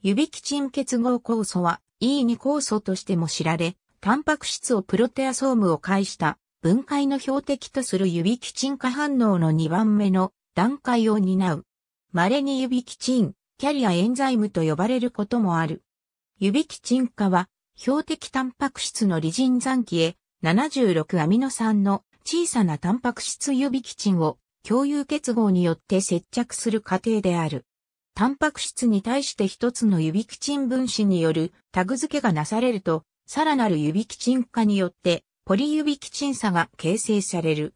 指チン結合酵素は E2 酵素としても知られ、タンパク質をプロテアソームを介した分解の標的とする指チン化反応の2番目の段階を担う。稀に指チン、キャリアエンザイムと呼ばれることもある。指チン化は標的タンパク質のリジン残機へ76アミノ酸の小さなタンパク質指キチンを共有結合によって接着する過程である。タンパク質に対して一つの指キチン分子によるタグ付けがなされると、さらなる指キチン化によって、ポリ指キチン差が形成される。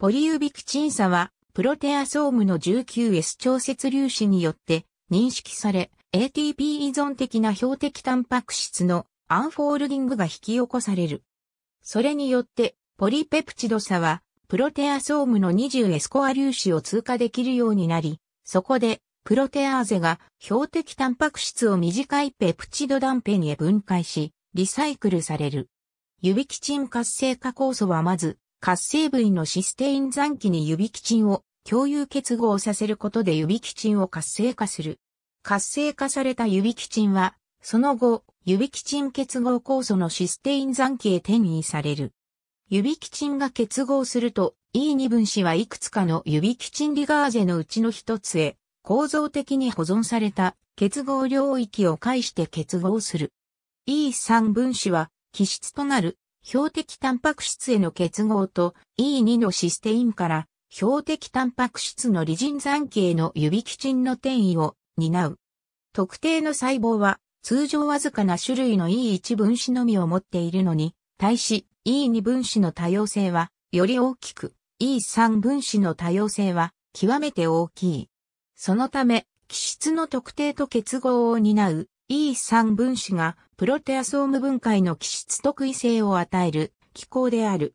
ポリ指キチン差は、プロテアソームの 19S 調節粒子によって認識され、ATP 依存的な標的タンパク質のアンフォールディングが引き起こされる。それによって、ポリペプチド差は、プロテアソームの 20S コア粒子を通過できるようになり、そこでプロテアーゼが標的タンパク質を短いペプチド断片へ分解し、リサイクルされる。ユビキチン活性化酵素はまず、活性部位のシステイン残機にユビキチンを共有結合させることでユビキチンを活性化する。活性化されたユビキチンは、その後、ユビキチン結合酵素のシステイン残機へ転移される。ユビキチンが結合すると、E2 分子はいくつかのユビキチンリガーゼのうちの一つへ構造的に保存された結合領域を介して結合する。E3 分子は、基質となる標的タンパク質への結合と E2 のシステインから標的タンパク質のリジン酸への指基キの転移を担う。特定の細胞は通常わずかな種類の E1 分子のみを持っているのに、対し E2 分子の多様性はより大きく、E3 分子の多様性は極めて大きい。そのため、基質の特定と結合を担う E3 分子がプロテアソーム分解の基質特異性を与える機構である。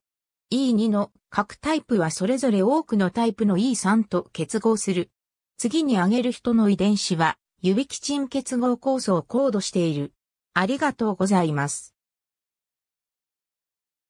E2 の各タイプはそれぞれ多くのタイプの E3 と結合する。次に挙げる人の遺伝子は、指キチン結合構想を高度している。ありがとうございます。